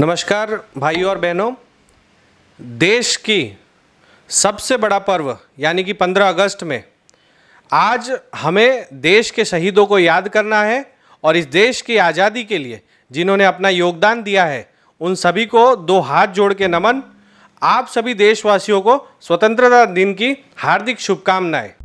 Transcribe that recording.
नमस्कार भाइयों और बहनों देश की सबसे बड़ा पर्व यानी कि 15 अगस्त में आज हमें देश के शहीदों को याद करना है और इस देश की आज़ादी के लिए जिन्होंने अपना योगदान दिया है उन सभी को दो हाथ जोड़ के नमन आप सभी देशवासियों को स्वतंत्रता दिन की हार्दिक शुभकामनाएं